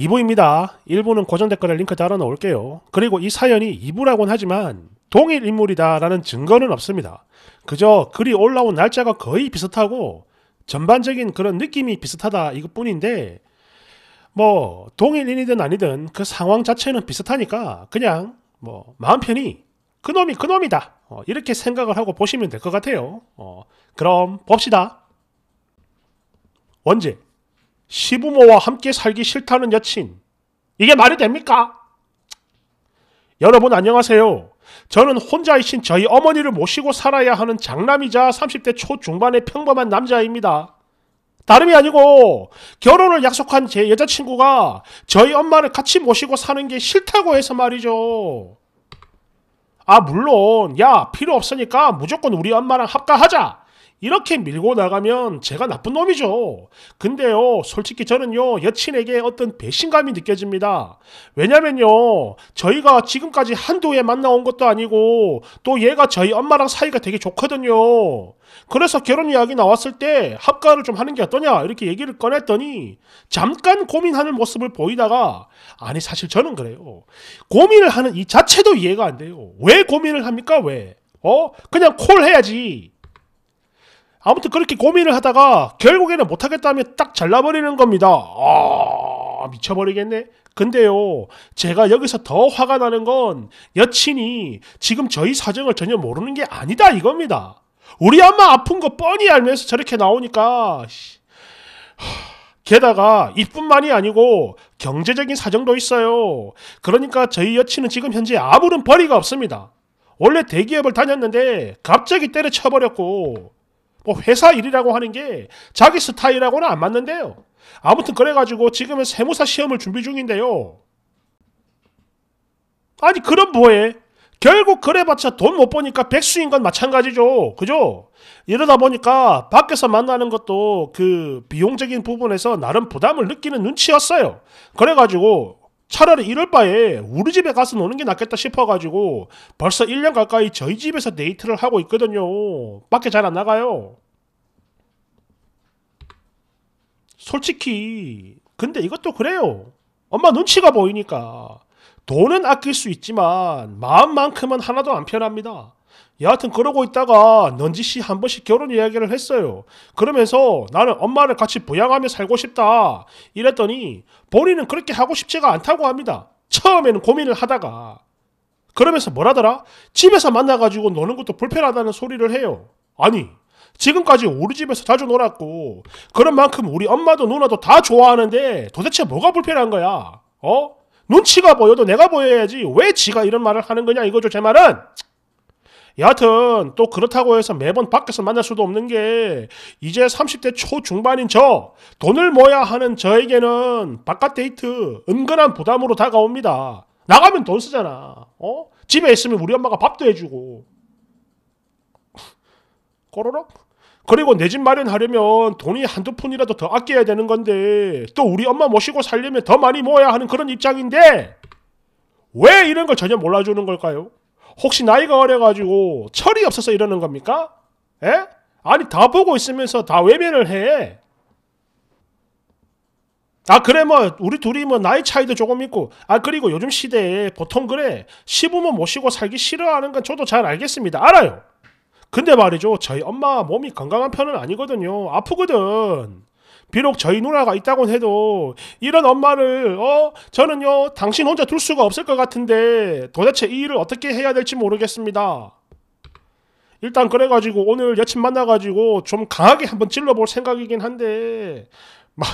2부입니다. 1부는 고전 댓글에 링크 달아놓을게요. 그리고 이 사연이 2부라곤 하지만 동일 인물이다라는 증거는 없습니다. 그저 글이 올라온 날짜가 거의 비슷하고 전반적인 그런 느낌이 비슷하다 이것뿐인데 뭐 동일인이든 아니든 그 상황 자체는 비슷하니까 그냥 뭐 마음 편히 그놈이 그놈이다 어, 이렇게 생각을 하고 보시면 될 것 같아요. 어, 그럼 봅시다. 원제 시부모와 함께 살기 싫다는 여친. 이게 말이 됩니까? 여러분 안녕하세요. 저는 혼자이신 저희 어머니를 모시고 살아야 하는 장남이자 30대 초중반의 평범한 남자입니다. 다름이 아니고 결혼을 약속한 제 여자친구가 저희 엄마를 같이 모시고 사는 게 싫다고 해서 말이죠. 아 물론 야 필요 없으니까 무조건 우리 엄마랑 합가하자 이렇게 밀고 나가면 제가 나쁜 놈이죠. 근데요, 솔직히 저는요, 여친에게 어떤 배신감이 느껴집니다. 왜냐면요, 저희가 지금까지 한두 에 만나온 것도 아니고, 또 얘가 저희 엄마랑 사이가 되게 좋거든요. 그래서 결혼 이야기 나왔을 때 합가를 좀 하는 게 어떠냐 이렇게 얘기를 꺼냈더니 잠깐 고민하는 모습을 보이다가 아니 사실 저는 그래요 고민을 하는 이 자체도 이해가 안 돼요 왜 고민을 합니까 왜 어? 그냥 콜 해야지 아무튼 그렇게 고민을 하다가 결국에는 못하겠다며 딱 잘라버리는 겁니다. 아, 미쳐버리겠네. 근데요, 제가 여기서 더 화가 나는 건 여친이 지금 저희 사정을 전혀 모르는 게 아니다 이겁니다. 우리 엄마 아픈 거 뻔히 알면서 저렇게 나오니까. 게다가 이뿐만이 아니고 경제적인 사정도 있어요. 그러니까 저희 여친은 지금 현재 아무런 벌이가 없습니다. 원래 대기업을 다녔는데 갑자기 때려쳐버렸고 뭐 회사 일이라고 하는 게 자기 스타일하고는 안 맞는데요. 아무튼 그래가지고 지금은 세무사 시험을 준비 중인데요. 아니 그럼 뭐해? 결국 그래봤자 돈 못 버니까 백수인 건 마찬가지죠. 그죠? 이러다 보니까 밖에서 만나는 것도 그 비용적인 부분에서 나름 부담을 느끼는 눈치였어요. 그래가지고 차라리 이럴 바에 우리 집에 가서 노는 게 낫겠다 싶어가지고 벌써 1년 가까이 저희 집에서 데이트를 하고 있거든요. 밖에 잘 안 나가요. 솔직히 근데 이것도 그래요. 엄마 눈치가 보이니까 돈은 아낄 수 있지만 마음만큼은 하나도 안 편합니다. 여하튼 그러고 있다가 넌지씨 한 번씩 결혼 이야기를 했어요. 그러면서 나는 엄마를 같이 부양하며 살고 싶다. 이랬더니 본인은 그렇게 하고 싶지가 않다고 합니다. 처음에는 고민을 하다가 그러면서 뭐라더라? 집에서 만나가지고 노는 것도 불편하다는 소리를 해요. 아니 지금까지 우리 집에서 자주 놀았고 그런 만큼 우리 엄마도 누나도 다 좋아하는데 도대체 뭐가 불편한 거야? 어? 눈치가 보여도 내가 보여야지 왜 지가 이런 말을 하는 거냐 이거죠 제 말은 여하튼 또 그렇다고 해서 매번 밖에서 만날 수도 없는 게 이제 30대 초중반인 저 돈을 모아야 하는 저에게는 바깥 데이트 은근한 부담으로 다가옵니다 나가면 돈 쓰잖아 어? 집에 있으면 우리 엄마가 밥도 해주고 꼬로록. 그리고 내 집 마련하려면 돈이 한두 푼이라도 더 아껴야 되는 건데 또 우리 엄마 모시고 살려면 더 많이 모아야 하는 그런 입장인데 왜 이런 걸 전혀 몰라주는 걸까요? 혹시 나이가 어려가지고 철이 없어서 이러는 겁니까? 에? 아니 다 보고 있으면서 다 외면을 해. 아 그래 뭐 우리 둘이 뭐 나이 차이도 조금 있고 아 그리고 요즘 시대에 보통 그래 시부모 모시고 살기 싫어하는 건 저도 잘 알겠습니다 알아요 근데 말이죠. 저희 엄마 몸이 건강한 편은 아니거든요. 아프거든. 비록 저희 누나가 있다곤 해도 이런 엄마를 어 저는요 당신 혼자 둘 수가 없을 것 같은데 도대체 이 일을 어떻게 해야 될지 모르겠습니다. 일단 그래가지고 오늘 여친 만나가지고 좀 강하게 한번 찔러볼 생각이긴 한데 막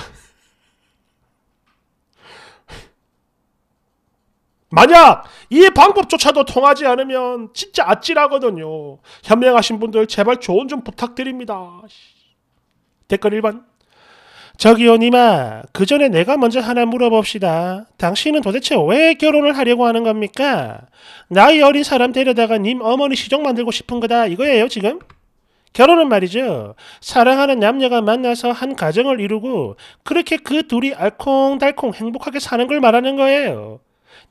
만약 이 방법조차도 통하지 않으면 진짜 아찔하거든요. 현명하신 분들 제발 조언 좀 부탁드립니다. 댓글 1번 저기요 님아 그 전에 내가 먼저 하나 물어봅시다. 당신은 도대체 왜 결혼을 하려고 하는 겁니까? 나이 어린 사람 데려다가 님 어머니 시종 만들고 싶은 거다 이거예요 지금? 결혼은 말이죠. 사랑하는 남녀가 만나서 한 가정을 이루고 그렇게 그 둘이 알콩달콩 행복하게 사는 걸 말하는 거예요.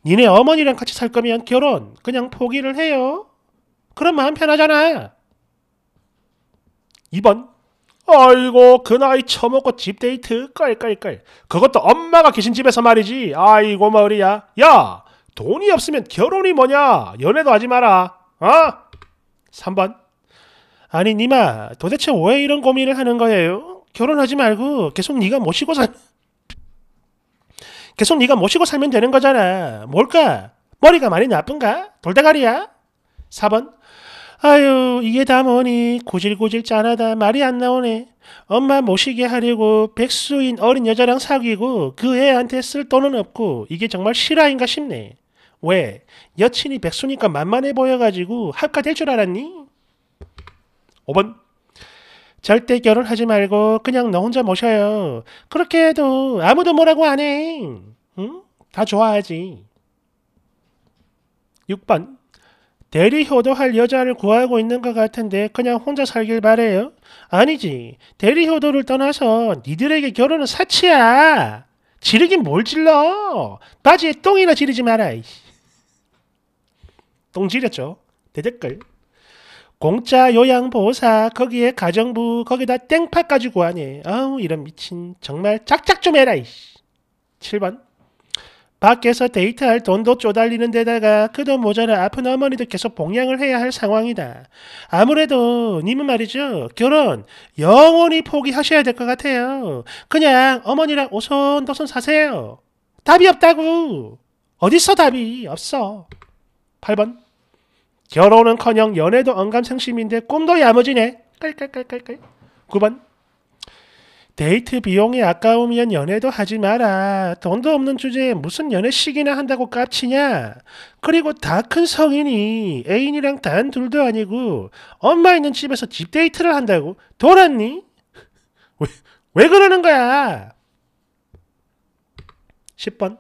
니네 어머니랑 같이 살 거면 결혼 그냥 포기를 해요. 그럼 마음 편하잖아. 2번. 아이고 그 나이 처먹고 집 데이트 깔깔깔. 그것도 엄마가 계신 집에서 말이지. 아이고 머리야. 야 돈이 없으면 결혼이 뭐냐. 연애도 하지 마라. 어? 3번. 아니 니마 도대체 왜 이런 고민을 하는 거예요? 결혼하지 말고 계속 니가 모시고 살... 계속 네가 모시고 살면 되는 거잖아. 뭘까? 머리가 많이 나쁜가? 돌대가리야? 4번. 아유, 이게 다 뭐니? 고질고질 짠하다. 말이 안 나오네. 엄마 모시게 하려고 백수인 어린 여자랑 사귀고 그 애한테 쓸 돈은 없고 이게 정말 실화인가 싶네. 왜? 여친이 백수니까 만만해 보여가지고 합가될 줄 알았니? 5번. 절대 결혼하지 말고 그냥 너 혼자 모셔요. 그렇게 해도 아무도 뭐라고 안 해. 응? 다 좋아하지. 6번 대리 효도할 여자를 구하고 있는 것 같은데 그냥 혼자 살길 바래요? 아니지. 대리 효도를 떠나서 니들에게 결혼은 사치야. 지르긴 뭘 질러. 바지에 똥이나 지르지 마라. 똥 지렸죠. 대댓글. 공짜 요양보호사 거기에 가정부 거기다 땡파까지 구하니 아우 이런 미친 정말 짝짝 좀 해라 이씨 7번 밖에서 데이트할 돈도 쪼달리는 데다가 그도 모자라 아픈 어머니도 계속 봉양을 해야 할 상황이다. 아무래도 님은 말이죠. 결혼 영원히 포기하셔야 될 것 같아요. 그냥 어머니랑 오손도손 사세요. 답이 없다고. 어디서 답이 없어. 8번 결혼은커녕 연애도 언감생심인데 꿈도 야무지네. 깔깔깔깔깔. 9번 데이트 비용이 아까우면 연애도 하지 마라. 돈도 없는 주제에 무슨 연애식이나 한다고 깝치냐. 그리고 다 큰 성인이 애인이랑 단 둘도 아니고 엄마 있는 집에서 집 데이트를 한다고 돌았니? 왜, 왜 그러는 거야? 10번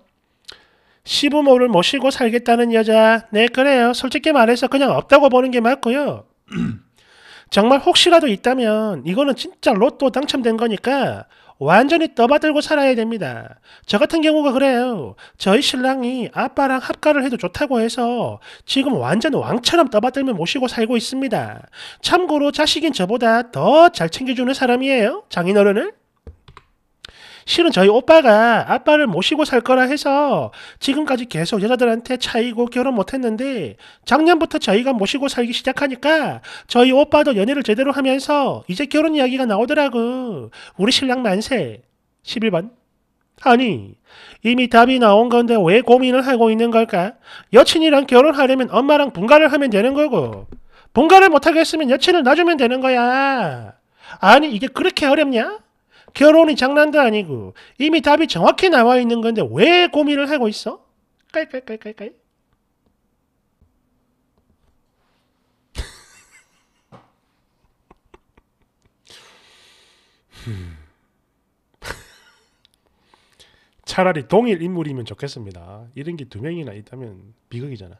시부모를 모시고 살겠다는 여자. 네, 그래요. 솔직히 말해서 그냥 없다고 보는 게 맞고요. 정말 혹시라도 있다면 이거는 진짜 로또 당첨된 거니까 완전히 떠받들고 살아야 됩니다. 저 같은 경우가 그래요. 저희 신랑이 아빠랑 합가를 해도 좋다고 해서 지금 완전 왕처럼 떠받들며 모시고 살고 있습니다. 참고로 자식인 저보다 더 잘 챙겨주는 사람이에요. 장인어른을. 실은 저희 오빠가 아빠를 모시고 살 거라 해서 지금까지 계속 여자들한테 차이고 결혼 못했는데 작년부터 저희가 모시고 살기 시작하니까 저희 오빠도 연애를 제대로 하면서 이제 결혼 이야기가 나오더라고. 우리 신랑 만세. 11번. 아니, 이미 답이 나온 건데 왜 고민을 하고 있는 걸까? 여친이랑 결혼하려면 엄마랑 분가를 하면 되는 거고, 분가를 못하겠으면 여친을 놔주면 되는 거야. 아니, 이게 그렇게 어렵냐? 결혼이 장난도 아니고 이미 답이 정확히 나와 있는 건데 왜 고민을 하고 있어? 깔깔깔깔깔. 차라리 동일 인물이면 좋겠습니다. 이런 게 두 명이나 있다면 비극이잖아.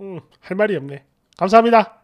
음, 할 말이 없네. 감사합니다.